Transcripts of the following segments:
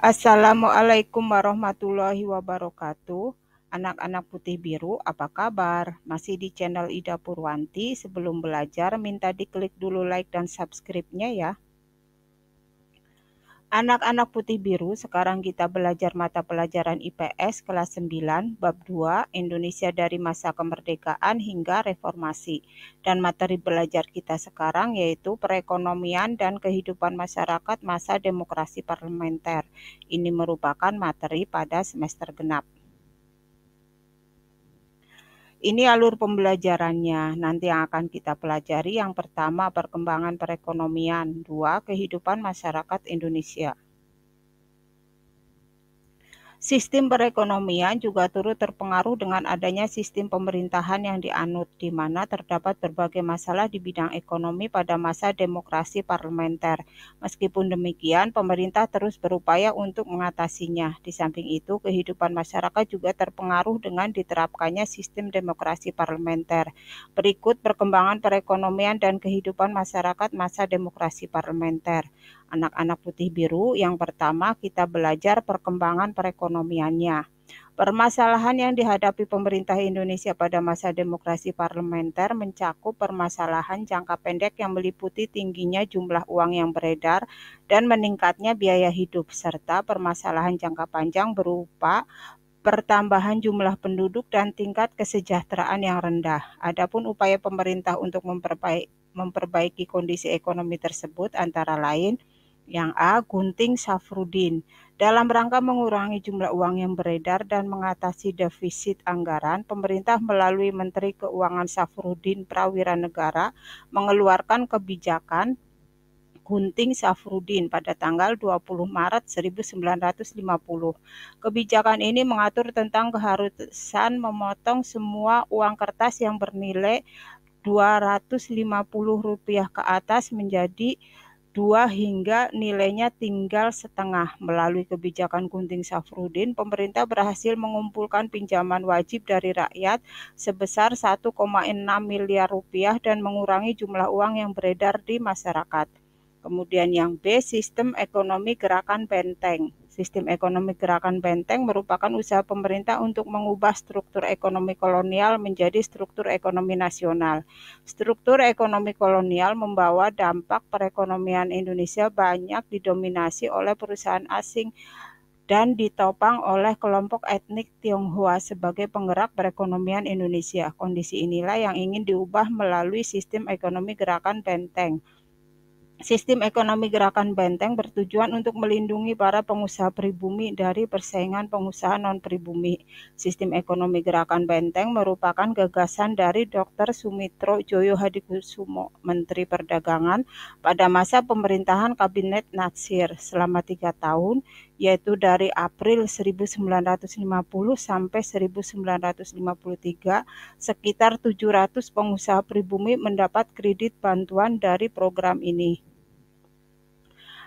Assalamualaikum warahmatullahi wabarakatuh. Anak-anak putih biru, apa kabar? Masih di channel Ida Purwanti. Sebelum belajar, minta diklik dulu like dan subscribe-nya ya. Anak-anak putih biru, sekarang kita belajar mata pelajaran IPS kelas 9, bab 2, Indonesia dari masa kemerdekaan hingga reformasi. Dan materi belajar kita sekarang yaitu perekonomian dan kehidupan masyarakat masa demokrasi parlementer. Ini merupakan materi pada semester genap. Ini alur pembelajarannya nanti yang akan kita pelajari. Yang pertama perkembangan perekonomian, dua kehidupan masyarakat Indonesia, Sistem perekonomian juga turut terpengaruh dengan adanya sistem pemerintahan yang dianut, di mana terdapat berbagai masalah di bidang ekonomi pada masa demokrasi parlementer. Meskipun demikian, pemerintah terus berupaya untuk mengatasinya. Di samping itu, kehidupan masyarakat juga terpengaruh dengan diterapkannya sistem demokrasi parlementer. Berikut perkembangan perekonomian dan kehidupan masyarakat masa demokrasi parlementer anak-anak putih biru. Yang pertama, kita belajar perkembangan perekonomiannya. Permasalahan yang dihadapi pemerintah Indonesia pada masa demokrasi parlementer mencakup permasalahan jangka pendek yang meliputi tingginya jumlah uang yang beredar dan meningkatnya biaya hidup, serta permasalahan jangka panjang berupa pertambahan jumlah penduduk dan tingkat kesejahteraan yang rendah. Adapun upaya pemerintah untuk memperbaiki kondisi ekonomi tersebut antara lain yang A. Gunting Safrudin. Dalam rangka mengurangi jumlah uang yang beredar dan mengatasi defisit anggaran, pemerintah melalui Menteri Keuangan Safrudin Prawira Negara mengeluarkan kebijakan Gunting Safrudin pada tanggal 20 Maret 1950. Kebijakan ini mengatur tentang keharusan memotong semua uang kertas yang bernilai Rp250 ke atas menjadi 2 hingga nilainya tinggal setengah. Melalui kebijakan gunting Safrudin, pemerintah berhasil mengumpulkan pinjaman wajib dari rakyat sebesar 1,6 miliar rupiah dan mengurangi jumlah uang yang beredar di masyarakat. Kemudian yang B, sistem ekonomi gerakan benteng. Sistem ekonomi gerakan benteng merupakan usaha pemerintah untuk mengubah struktur ekonomi kolonial menjadi struktur ekonomi nasional. Struktur ekonomi kolonial membawa dampak perekonomian Indonesia banyak didominasi oleh perusahaan asing dan ditopang oleh kelompok etnik Tionghoa sebagai penggerak perekonomian Indonesia. Kondisi inilah yang ingin diubah melalui sistem ekonomi gerakan benteng. Sistem ekonomi gerakan benteng bertujuan untuk melindungi para pengusaha pribumi dari persaingan pengusaha non-pribumi. Sistem ekonomi gerakan benteng merupakan gagasan dari Dr. Sumitro Joyo Hadikusumo, Menteri Perdagangan, pada masa pemerintahan Kabinet Natsir selama tiga tahun, yaitu dari April 1950 sampai 1953, sekitar 700 pengusaha pribumi mendapat kredit bantuan dari program ini.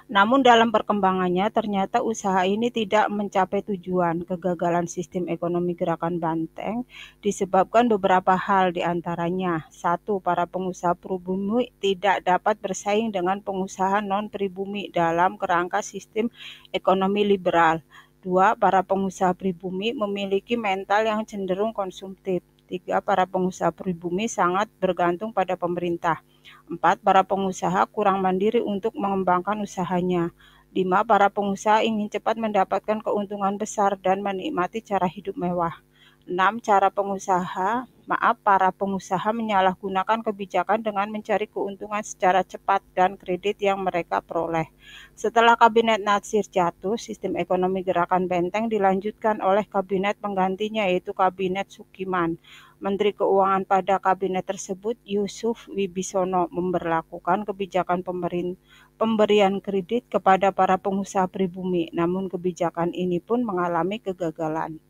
Namun dalam perkembangannya ternyata usaha ini tidak mencapai tujuan. Kegagalan sistem ekonomi gerakan Banteng disebabkan beberapa hal diantaranya. Satu, para pengusaha pribumi tidak dapat bersaing dengan pengusaha non pribumi dalam kerangka sistem ekonomi liberal. Dua, para pengusaha pribumi memiliki mental yang cenderung konsumtif. Tiga, para pengusaha pribumi sangat bergantung pada pemerintah. 4. Para pengusaha kurang mandiri untuk mengembangkan usahanya. 5. Para pengusaha ingin cepat mendapatkan keuntungan besar dan menikmati cara hidup mewah. 6. Cara pengusaha, maaf, para pengusaha menyalahgunakan kebijakan dengan mencari keuntungan secara cepat dan kredit yang mereka peroleh. Setelah Kabinet Nasir jatuh, sistem ekonomi gerakan benteng dilanjutkan oleh kabinet penggantinya yaitu Kabinet Sukiman. Menteri Keuangan pada kabinet tersebut, Yusuf Wibisono, memberlakukan kebijakan pemerin, pemberian kredit kepada para pengusaha pribumi. Namun kebijakan ini pun mengalami kegagalan.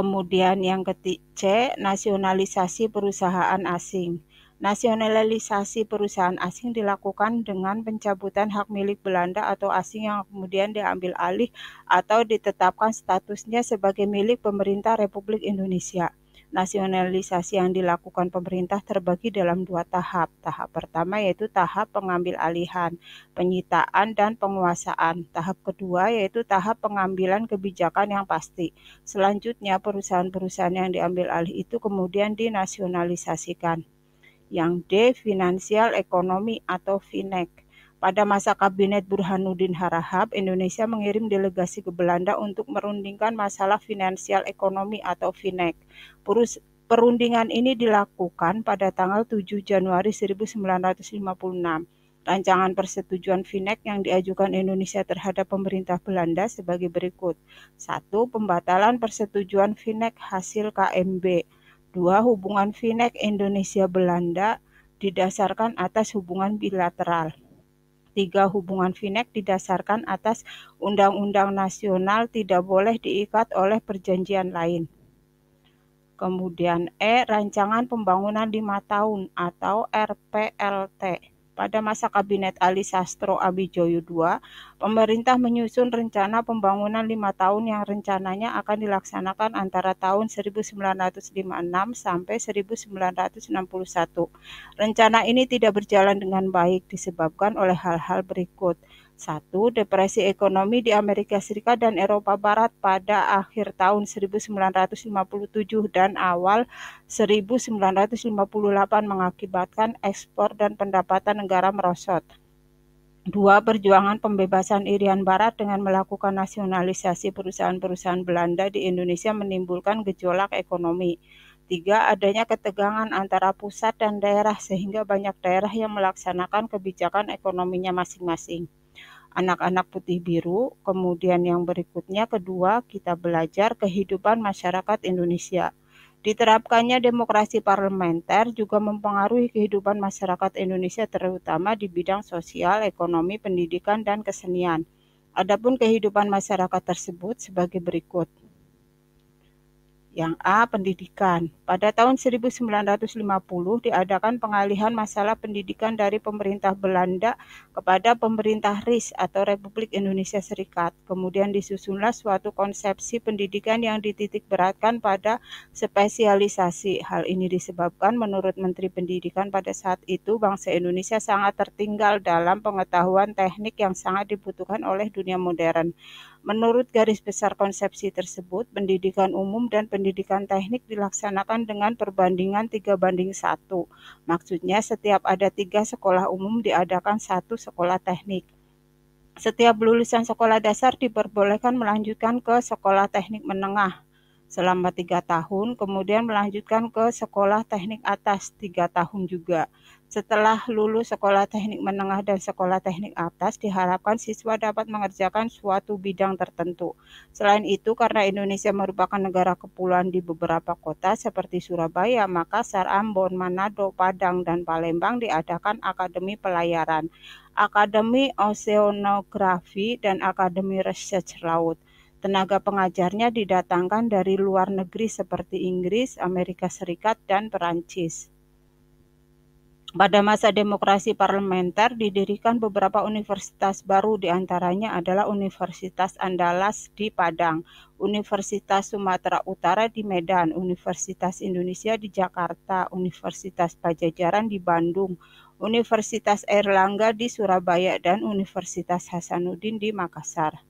Kemudian yang ketiga C, nasionalisasi perusahaan asing. Nasionalisasi perusahaan asing dilakukan dengan pencabutan hak milik Belanda atau asing yang kemudian diambil alih atau ditetapkan statusnya sebagai milik pemerintah Republik Indonesia nasionalisasi yang dilakukan pemerintah terbagi dalam dua tahap. Tahap pertama yaitu tahap pengambil alihan, penyitaan, dan penguasaan. Tahap kedua yaitu tahap pengambilan kebijakan yang pasti. Selanjutnya, perusahaan-perusahaan yang diambil alih itu kemudian dinasionalisasikan. Yang D, finansial ekonomi atau finek. Pada masa Kabinet Burhanuddin Harahap, Indonesia mengirim delegasi ke Belanda untuk merundingkan masalah finansial ekonomi atau FINEK. Perus perundingan ini dilakukan pada tanggal 7 Januari 1956. Rancangan persetujuan Finek yang diajukan Indonesia terhadap pemerintah Belanda sebagai berikut. 1. Pembatalan persetujuan Finek hasil KMB. 2. Hubungan Finek Indonesia-Belanda didasarkan atas hubungan bilateral. Tiga Hubungan Finek didasarkan atas Undang-Undang Nasional tidak boleh diikat oleh perjanjian lain. Kemudian E. Rancangan Pembangunan 5 Tahun atau RPLT pada masa Kabinet Ali Sastro Abijoyo II, pemerintah menyusun rencana pembangunan lima tahun yang rencananya akan dilaksanakan antara tahun 1956 sampai 1961. Rencana ini tidak berjalan dengan baik disebabkan oleh hal-hal berikut. 1. Depresi ekonomi di Amerika Serikat dan Eropa Barat pada akhir tahun 1957 dan awal 1958 mengakibatkan ekspor dan pendapatan negara merosot. 2. Perjuangan pembebasan Irian Barat dengan melakukan nasionalisasi perusahaan-perusahaan Belanda di Indonesia menimbulkan gejolak ekonomi. 3. Adanya ketegangan antara pusat dan daerah sehingga banyak daerah yang melaksanakan kebijakan ekonominya masing-masing anak-anak putih biru. Kemudian yang berikutnya kedua kita belajar kehidupan masyarakat Indonesia. Diterapkannya demokrasi parlementer juga mempengaruhi kehidupan masyarakat Indonesia terutama di bidang sosial, ekonomi, pendidikan, dan kesenian. Adapun kehidupan masyarakat tersebut sebagai berikut. Yang A pendidikan. Pada tahun 1950 diadakan pengalihan masalah pendidikan dari pemerintah Belanda kepada pemerintah RIS atau Republik Indonesia Serikat. Kemudian disusunlah suatu konsepsi pendidikan yang dititik beratkan pada spesialisasi. Hal ini disebabkan menurut Menteri Pendidikan pada saat itu bangsa Indonesia sangat tertinggal dalam pengetahuan teknik yang sangat dibutuhkan oleh dunia modern. Menurut garis besar konsepsi tersebut, pendidikan umum dan pendidikan teknik dilaksanakan dengan perbandingan tiga banding satu. Maksudnya setiap ada tiga sekolah umum diadakan satu sekolah teknik. Setiap lulusan sekolah dasar diperbolehkan melanjutkan ke sekolah teknik menengah selama tiga tahun, kemudian melanjutkan ke sekolah teknik atas tiga tahun juga. Setelah lulus sekolah teknik menengah dan sekolah teknik atas, diharapkan siswa dapat mengerjakan suatu bidang tertentu. Selain itu, karena Indonesia merupakan negara kepulauan di beberapa kota seperti Surabaya, Makassar, Ambon, Manado, Padang, dan Palembang diadakan Akademi Pelayaran, Akademi oseanografi dan Akademi Research Laut. Tenaga pengajarnya didatangkan dari luar negeri seperti Inggris, Amerika Serikat, dan Perancis. Pada masa demokrasi parlementer didirikan beberapa universitas baru diantaranya adalah Universitas Andalas di Padang, Universitas Sumatera Utara di Medan, Universitas Indonesia di Jakarta, Universitas Pajajaran di Bandung, Universitas Erlangga di Surabaya dan Universitas Hasanuddin di Makassar.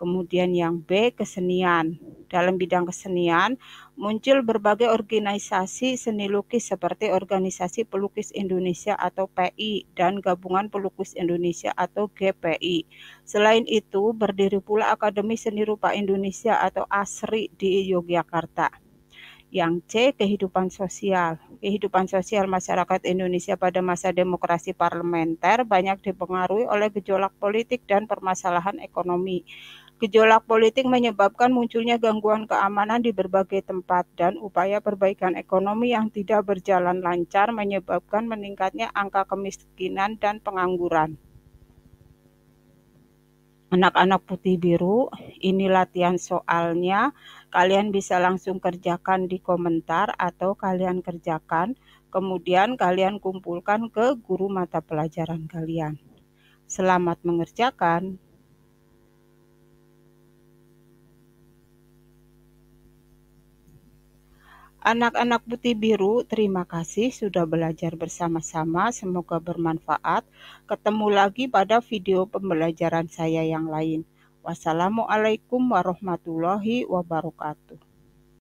Kemudian yang B, kesenian. Dalam bidang kesenian, muncul berbagai organisasi seni lukis seperti Organisasi Pelukis Indonesia atau PI dan Gabungan Pelukis Indonesia atau GPI. Selain itu, berdiri pula Akademi Seni Rupa Indonesia atau ASRI di Yogyakarta. Yang C, kehidupan sosial. Kehidupan sosial masyarakat Indonesia pada masa demokrasi parlementer banyak dipengaruhi oleh gejolak politik dan permasalahan ekonomi. Gejolak politik menyebabkan munculnya gangguan keamanan di berbagai tempat dan upaya perbaikan ekonomi yang tidak berjalan lancar menyebabkan meningkatnya angka kemiskinan dan pengangguran. Anak-anak putih biru, ini latihan soalnya. Kalian bisa langsung kerjakan di komentar atau kalian kerjakan, kemudian kalian kumpulkan ke guru mata pelajaran kalian. Selamat mengerjakan. Anak-anak putih biru, terima kasih sudah belajar bersama-sama. Semoga bermanfaat. Ketemu lagi pada video pembelajaran saya yang lain. Wassalamualaikum warahmatullahi wabarakatuh.